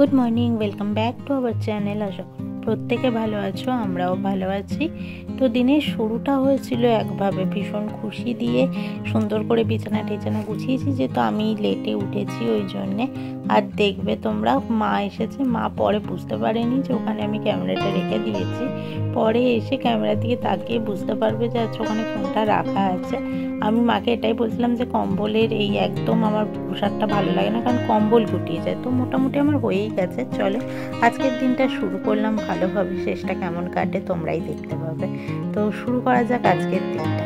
good morning welcome back to our channel আশা প্রত্যেকে ভালো আছো আমরাও ভালো আছি তো দিনের শুরুটা হয়েছিল একভাবে ভীষণ খুশি দিয়ে সুন্দর করে বিছানা টিছানা গুছিয়েছি যেহেতু আমি লেটে উঠেছি ওই জন্যে আর দেখবে তোমরা মা এসেছে মা পরে বুঝতে পারেনি যে ওখানে আমি ক্যামেরাটা রেখে দিয়েছি পরে এসে ক্যামেরার দিকে তাকিয়ে বুঝতে পারবে যে আচ্ছা ওখানে ফোনটা রাখা আছে আমি মাকে এটাই বলছিলাম যে কম্বলের এই একদম আমার পোশাকটা ভালো লাগে না কারণ কম্বল গুটিয়ে যায় তো মোটামুটি আমার হয়েই গেছে চলে আজকের দিনটা শুরু করলাম ভালোভাবে শেষটা কেমন কাটে তোমরাই দেখতে পাবে তো শুরু করা যাক আজকের দিনটা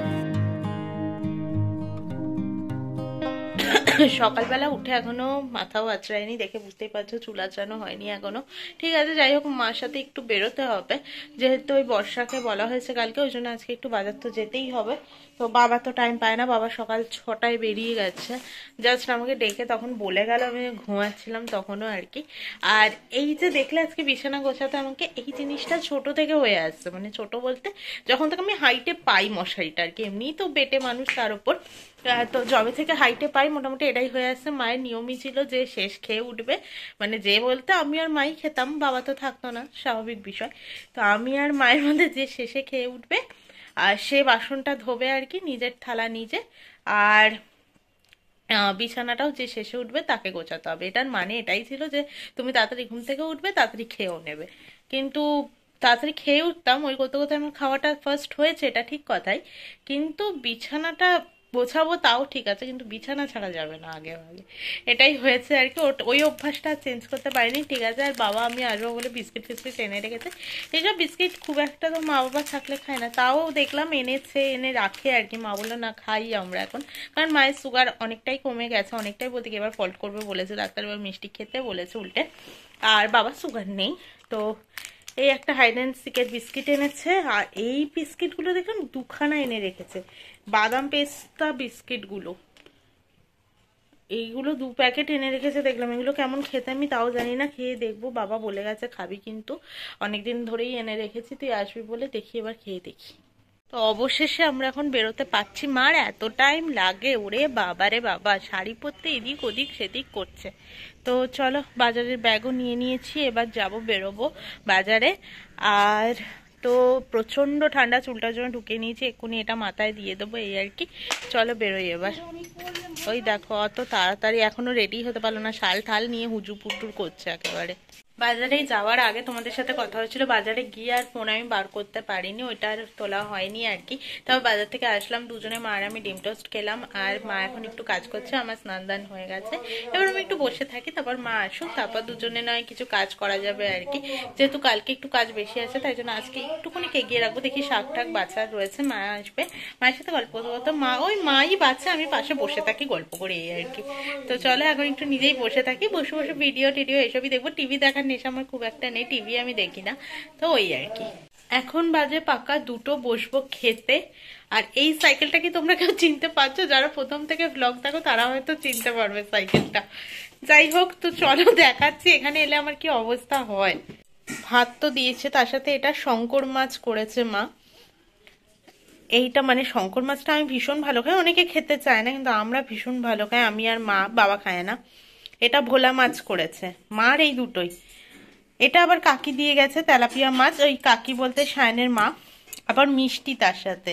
সকালবেলা উঠে এখনো মাথাও আঁচড়ায়নি দেখে বুঝতেই পারছো চুল আঁচড়ানো হয়নি এখনো ঠিক আছে যাই হোক মার সাথে একটু বেরোতে হবে যেহেতু ওই বর্ষাকে বলা হয়েছে কালকে ওই জন্য আজকে একটু বাজার তো যেতেই হবে তো বাবা তো টাইম পায় না বাবা সকাল ছটায় বেরিয়ে গেছে জাস্ট আমাকে ডেকে তখন বলে গেল আমি ঘুমাচ্ছিলাম তখনও আর কি আর এই যে দেখলে আজকে বিছানা গোছাতে আমাকে এই জিনিসটা ছোট থেকে হয়ে আসছে মানে ছোট বলতে যখন থেকে আমি হাইটে পাই মশারিটা আর কি এমনিই তো বেটে মানুষ তার উপর তো জবে থেকে হাইটে পাই মোটামুটি এটাই হয়ে আসছে মায়ের নিয়মই ছিল যে শেষ খেয়ে উঠবে মানে যে বলতে আমি আর মাই খেতাম বাবা তো থাকতো না স্বাভাবিক বিষয় তো আমি আর মায়ের মধ্যে যে শেষে খেয়ে উঠবে আর সে বাসনটা ধোবে আর কি নিজের থালা নিজে আর বিছানাটাও যে শেষে উঠবে তাকে গোছাতে হবে এটার মানে এটাই ছিল যে তুমি তাড়াতাড়ি ঘুম থেকে উঠবে তাড়াতাড়ি খেয়েও নেবে কিন্তু তাড়াতাড়ি খেয়ে উঠতাম ওই করতে কোথায় আমার খাওয়াটা ফার্স্ট হয়েছে এটা ঠিক কথাই কিন্তু বিছানাটা গোছাবো তাও ঠিক আছে কিন্তু বিছানা ছাড়া যাবে না আগে আগে এটাই হয়েছে আর কি ওই অভ্যাসটা চেঞ্জ করতে পারিনি ঠিক আছে আর বাবা আমি আরও বলে বিস্কিট ফিস্কিট এনে রেখেছে সব বিস্কিট খুব একটা তো মা বাবা থাকলে খায় না তাও দেখলাম এনেছে এনে রাখে আর কি মা বললো না খাই আমরা এখন কারণ মায়ের সুগার অনেকটাই কমে গেছে অনেকটাই বলতে এবার ফল্ট করবে বলেছে ডাক্তার এবার মিষ্টি খেতে বলেছে উল্টে আর বাবা সুগার নেই তো এই একটা হাইড অ্যান্ড সিকেট বিস্কিট এনেছে আর এই বিস্কিটগুলো দেখলাম দুখানা এনে রেখেছে বাদাম পেস্তা বিস্কিটগুলো এইগুলো দু প্যাকেট এনে রেখেছে দেখলাম এগুলো কেমন খেতে আমি তাও জানি না খেয়ে দেখবো বাবা বলে গেছে খাবি কিন্তু অনেকদিন ধরেই এনে রেখেছি তুই আসবি বলে দেখি এবার খেয়ে দেখি তো অবশেষে আমরা এখন বেরোতে পাচ্ছি মার এত টাইম লাগে ওরে বাবারে বাবা শাড়ি পরতে এদিক ওদিক সেদিক করছে তো চলো বাজারের ব্যাগও নিয়ে নিয়েছি এবার যাব বেরোবো বাজারে আর তো প্রচণ্ড ঠান্ডা চুলটার জন্য ঢুকে নিয়েছি এক্ষুনি এটা মাথায় দিয়ে দেবো এই আর কি চলো বেরোই এবার ওই দেখো অত তাড়াতাড়ি এখনও রেডি হতে পারলো না শাল ঠাল নিয়ে হুজু পুটুর করছে একেবারে বাজারে যাওয়ার আগে তোমাদের সাথে কথা হয়েছিল বাজারে গিয়ে আর ফোন আমি বার করতে পারিনি ওইটা আর তোলা হয়নি আর কি তবে বাজার থেকে আসলাম দুজনে মা আর আমি ডিম টোস্ট খেলাম আর মা এখন একটু কাজ করছে আমার স্নান দান হয়ে গেছে এবার আমি একটু বসে থাকি তারপর মা আসুক তারপর দুজনে নয় কিছু কাজ করা যাবে আর কি যেহেতু কালকে একটু কাজ বেশি আছে তাই জন্য আজকে একটুখানি এগিয়ে রাখবো দেখি শাক টাক বাচ্চা রয়েছে মা আসবে মায়ের সাথে গল্প করতে মা ওই মাই বাচ্চা আমি পাশে বসে থাকি গল্প করি আর কি তো চলো এখন একটু নিজেই বসে থাকি বসে বসে ভিডিও টিডিও এসবই দেখবো টিভি দেখার নেশা আমার খুব একটা নেই টিভি আমি দেখি না তো ওই আর কি এখন বাজে পাকা দুটো বসবো খেতে আর এই সাইকেলটা কি তোমরা কেউ চিনতে পারছো যারা প্রথম থেকে ব্লগ থাকো তারা হয়তো চিনতে পারবে সাইকেলটা যাই হোক তো চলো দেখাচ্ছি এখানে এলে আমার কি অবস্থা হয় ভাত তো দিয়েছে তার সাথে এটা শঙ্কর মাছ করেছে মা এইটা মানে শঙ্কর মাছটা আমি ভীষণ ভালো খাই অনেকে খেতে চায় না কিন্তু আমরা ভীষণ ভালো খাই আমি আর মা বাবা খায় না এটা ভোলা মাছ করেছে মার এই দুটোই এটা আবার কাকি দিয়ে গেছে তেলাপিয়া মাছ ওই কাকি বলতে সায়নের মা আবার মিষ্টি তার সাথে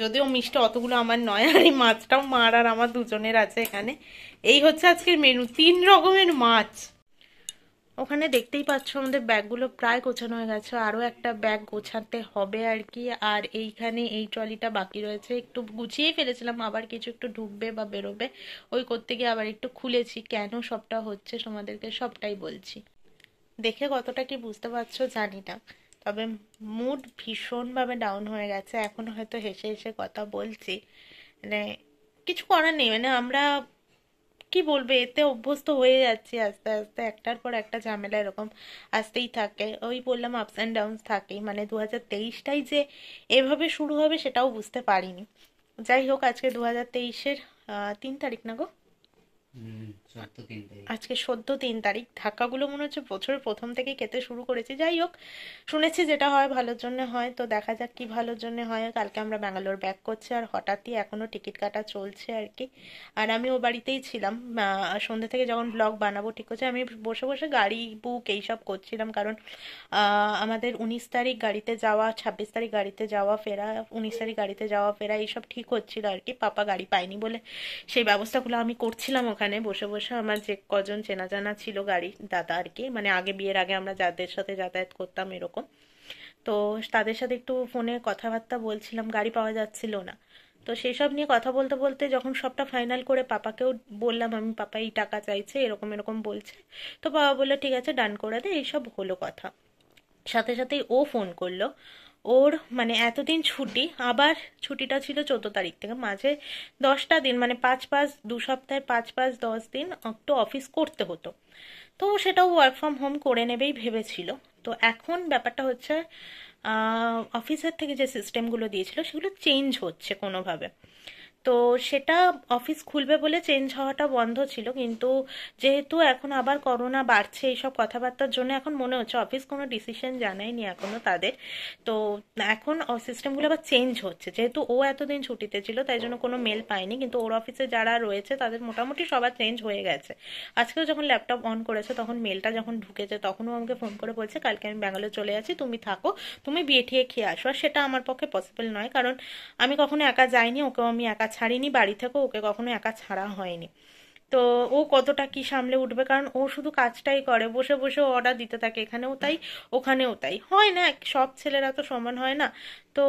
যদিও মিষ্টি অতগুলো আমার নয় আর এই মাছটাও মার আর আমার দুজনের আছে এখানে এই হচ্ছে আজকের মেনু তিন রকমের মাছ ওখানে দেখতেই পাচ্ছ আমাদের ব্যাগগুলো প্রায় গোছানো হয়ে গেছে আরও একটা ব্যাগ গোছাতে হবে আর কি আর এইখানে এই ট্রলিটা বাকি রয়েছে একটু গুছিয়েই ফেলেছিলাম আবার কিছু একটু ঢুকবে বা বেরোবে ওই করতে গিয়ে আবার একটু খুলেছি কেন সবটা হচ্ছে তোমাদেরকে সবটাই বলছি দেখে কতটা কি বুঝতে পারছো জানি না তবে মুড ভীষণভাবে ডাউন হয়ে গেছে এখন হয়তো হেসে হেসে কথা বলছি মানে কিছু করার নেই মানে আমরা কি বলবে এতে অভ্যস্ত হয়ে যাচ্ছি আস্তে আস্তে একটার পর একটা ঝামেলা এরকম আসতেই থাকে ওই বললাম আপস অ্যান্ড ডাউনস থাকেই মানে দু হাজার তেইশটাই যে এভাবে শুরু হবে সেটাও বুঝতে পারিনি যাই হোক আজকে দু হাজার তেইশের তিন তারিখ না গো আজকে সদ্য তিন তারিখ ধাক্কাগুলো মনে হচ্ছে বছরের প্রথম থেকে খেতে শুরু করেছি যাই হোক শুনেছি যেটা হয় ভালোর জন্য হয় তো দেখা যাক কি ভালোর জন্য হয় কালকে আমরা ব্যাঙ্গালোর ব্যাক করছি আর হঠাৎই এখনো টিকিট কাটা চলছে আর কি আর আমি ও বাড়িতেই ছিলাম সন্ধ্যা থেকে যখন ব্লগ বানাবো ঠিক হচ্ছে আমি বসে বসে গাড়ি বুক এইসব করছিলাম কারণ আমাদের উনিশ তারিখ গাড়িতে যাওয়া ছাব্বিশ তারিখ গাড়িতে যাওয়া ফেরা উনিশ তারিখ গাড়িতে যাওয়া ফেরা এইসব ঠিক হচ্ছিল আর কি পাপা গাড়ি পায়নি বলে সেই ব্যবস্থাগুলো আমি করছিলাম ওখানে বসে বসে বসে আমার যে কজন চেনা জানা ছিল গাড়ি দাদা আর কি মানে আগে বিয়ের আগে আমরা যাদের সাথে যাতায়াত করতাম এরকম তো তাদের সাথে একটু ফোনে কথাবার্তা বলছিলাম গাড়ি পাওয়া যাচ্ছিল না তো সেই সব নিয়ে কথা বলতে বলতে যখন সবটা ফাইনাল করে পাপাকেও বললাম আমি পাপা এই টাকা চাইছে এরকম এরকম বলছে তো বাবা বললো ঠিক আছে ডান করে দে এইসব হলো কথা সাথে সাথেই ও ফোন করলো ওর মানে এতদিন ছুটি আবার ছুটিটা ছিল চোদ্দ তারিখ থেকে মাঝে দশটা দিন মানে পাঁচ পাঁচ দু সপ্তাহে পাঁচ পাঁচ দশ দিন একটু অফিস করতে হতো তো সেটাও ওয়ার্ক ফ্রম হোম করে নেবেই ভেবেছিল তো এখন ব্যাপারটা হচ্ছে অফিসের থেকে যে সিস্টেমগুলো দিয়েছিল সেগুলো চেঞ্জ হচ্ছে কোনোভাবে তো সেটা অফিস খুলবে বলে চেঞ্জ হওয়াটা বন্ধ ছিল কিন্তু যেহেতু এখন আবার করোনা বাড়ছে এইসব কথাবার্তার জন্য এখন মনে হচ্ছে অফিস কোনো ডিসিশন জানায়নি এখনও তাদের তো এখন সিস্টেমগুলো আবার চেঞ্জ হচ্ছে যেহেতু ও এতদিন ছুটিতে ছিল তাই জন্য কোনো মেল পায়নি কিন্তু ওর অফিসে যারা রয়েছে তাদের মোটামুটি সবার চেঞ্জ হয়ে গেছে আজকেও যখন ল্যাপটপ অন করেছে তখন মেলটা যখন ঢুকেছে তখনও আমাকে ফোন করে বলছে কালকে আমি ব্যাঙ্গালোর চলে যাচ্ছি তুমি থাকো তুমি বিয়ে ঠিয়ে খেয়ে আসো আর সেটা আমার পক্ষে পসিবল নয় কারণ আমি কখনো একা যাইনি ওকেও আমি একা ছাড়িনি বাড়ি থেকেও ওকে কখনো একা ছাড়া হয়নি তো ও কতটা কি সামলে উঠবে কারণ ও শুধু কাজটাই করে বসে বসে অর্ডার দিতে থাকে এখানেও তাই ওখানেও তাই হয় না সব ছেলেরা তো সমান হয় না তো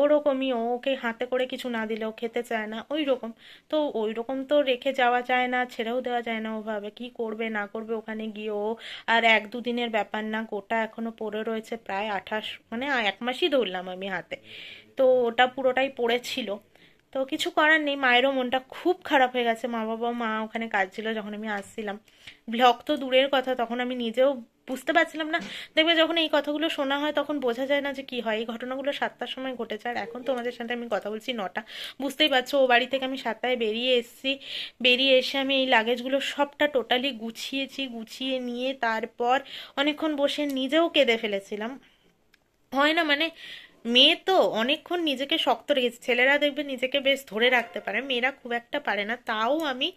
ওরকমই ওকে হাতে করে কিছু না দিলেও খেতে চায় না ওই রকম তো ওই রকম তো রেখে যাওয়া যায় না ছেড়েও দেওয়া যায় না ওভাবে কি করবে না করবে ওখানে গিয়ে ও আর এক দুদিনের ব্যাপার না গোটা এখনো পড়ে রয়েছে প্রায় আঠাশ মানে এক মাসই ধরলাম আমি হাতে তো ওটা পুরোটাই পড়েছিল তো কিছু করার নেই মায়েরও মনটা খুব খারাপ হয়ে গেছে মা বাবা মা ওখানে কাজ ছিল যখন আমি আসছিলাম ব্লক তো দূরের কথা তখন আমি নিজেও বুঝতে পারছিলাম না দেখবে যখন এই কথাগুলো শোনা হয় তখন বোঝা যায় না যে কি হয় এই ঘটনাগুলো সাতটার সময় ঘটেছে আর এখন তোমাদের সাথে আমি কথা বলছি নটা বুঝতেই পারছো ও বাড়ি থেকে আমি সাতটায় বেরিয়ে এসেছি বেরিয়ে এসে আমি এই লাগেজগুলো সবটা টোটালি গুছিয়েছি গুছিয়ে নিয়ে তারপর অনেকক্ষণ বসে নিজেও কেঁদে ফেলেছিলাম হয় না মানে মেয়ে তো অনেকক্ষণ নিজেকে শক্ত রেখেছে ছেলেরা দেখবে নিজেকে বেশ ধরে রাখতে পারে মেয়েরা খুব একটা পারে না তাও আমি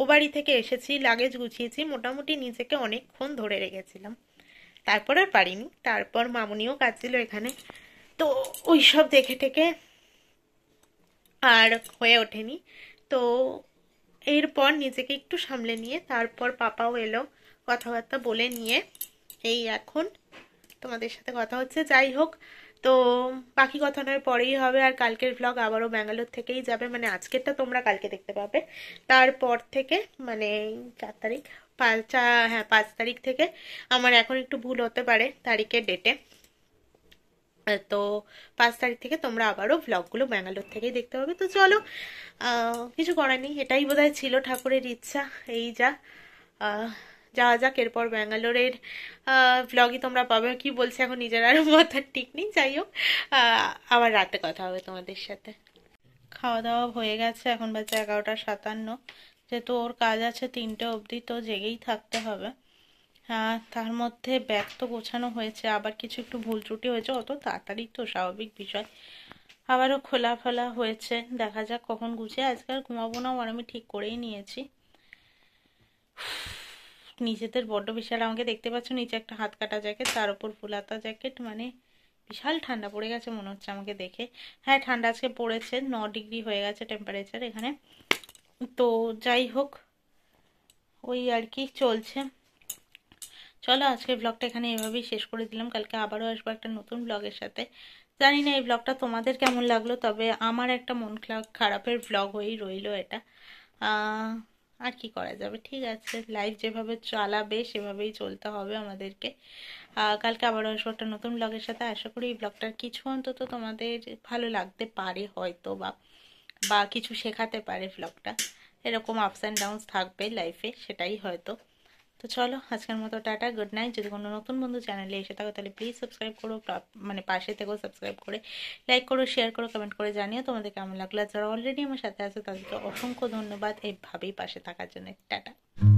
ও বাড়ি থেকে এসেছি লাগেজ গুছিয়েছি মোটামুটি নিজেকে অনেকক্ষণ ধরে রেখেছিলাম তারপর আর পারিনি তারপর মামুনিও কাজ ছিল এখানে তো ওই সব দেখে টেকে আর হয়ে ওঠেনি তো এরপর নিজেকে একটু সামলে নিয়ে তারপর পাপাও এলো কথাবার্তা বলে নিয়ে এই এখন তোমাদের সাথে কথা হচ্ছে যাই হোক তো বাকি কথানোর পরেই হবে আর কালকের ভ্লগ আবারও ব্যাঙ্গালোর থেকেই যাবে মানে আজকেরটা তোমরা কালকে দেখতে পাবে তারপর থেকে মানে চার তারিখ পাঁচ হ্যাঁ পাঁচ তারিখ থেকে আমার এখন একটু ভুল হতে পারে তারিখের ডেটে তো পাঁচ তারিখ থেকে তোমরা আবারও ভ্লগগুলো ব্যাঙ্গালোর থেকেই দেখতে পাবে তো চলো কিছু করার নেই এটাই বোধহয় ছিল ঠাকুরের ইচ্ছা এই যা যাওয়া যাক এরপর ব্যাঙ্গালোরের ব্লগই তোমরা পাবে কি বলছে এখন নিজের আর মাথার ঠিক নেই যাই হোক আবার রাতে কথা হবে তোমাদের সাথে খাওয়া দাওয়া হয়ে গেছে এখন বাজে এগারোটা সাতান্ন যেহেতু ওর কাজ আছে তিনটে অবধি তো জেগেই থাকতে হবে হ্যাঁ তার মধ্যে ব্যাগ তো গোছানো হয়েছে আবার কিছু একটু ভুল ত্রুটি হয়েছে অত তাড়াতাড়ি তো স্বাভাবিক বিষয় আবারও খোলা ফোলা হয়েছে দেখা যাক কখন গুছিয়ে আজকাল ঘুমাবো না আমার আমি ঠিক করেই নিয়েছি নিজেদের বড্ড বিশাল আমাকে দেখতে পাচ্ছ নিচে একটা হাত কাটা জ্যাকেট তার উপর ফুলাতা জ্যাকেট মানে বিশাল ঠান্ডা পড়ে গেছে মনে হচ্ছে আমাকে দেখে হ্যাঁ ঠান্ডা আজকে পড়েছে ন ডিগ্রি হয়ে গেছে টেম্পারেচার এখানে তো যাই হোক ওই আর কি চলছে চলো আজকে ব্লগটা এখানে এভাবেই শেষ করে দিলাম কালকে আবারও আসবো একটা নতুন ব্লগের সাথে জানি না এই ব্লগটা তোমাদের কেমন লাগলো তবে আমার একটা মন খারাপের ব্লগ হয়েই রইল এটা আর কি করা যাবে ঠিক আছে লাইফ যেভাবে চালাবে সেভাবেই চলতে হবে আমাদেরকে কালকে আবারও আসবো একটা নতুন ব্লগের সাথে আশা করি এই ব্লগটার কিছু অন্তত তোমাদের ভালো লাগতে পারে হয়তো বা বা কিছু শেখাতে পারে ব্লগটা এরকম আপস অ্যান্ড ডাউনস থাকবে লাইফে সেটাই হয়তো তো চলো আজকের মতো টাটা গুড নাইট যদি কোনো নতুন বন্ধু চ্যানেলে এসে থাকো তাহলে প্লিজ সাবস্ক্রাইব করো মানে পাশে থেকেও সাবস্ক্রাইব করে লাইক করো শেয়ার করো কমেন্ট করে জানিও তোমাদের কেমন লাগলো যারা অলরেডি আমার সাথে আছে তাদেরকে অসংখ্য ধন্যবাদ এইভাবেই পাশে থাকার জন্য টাটা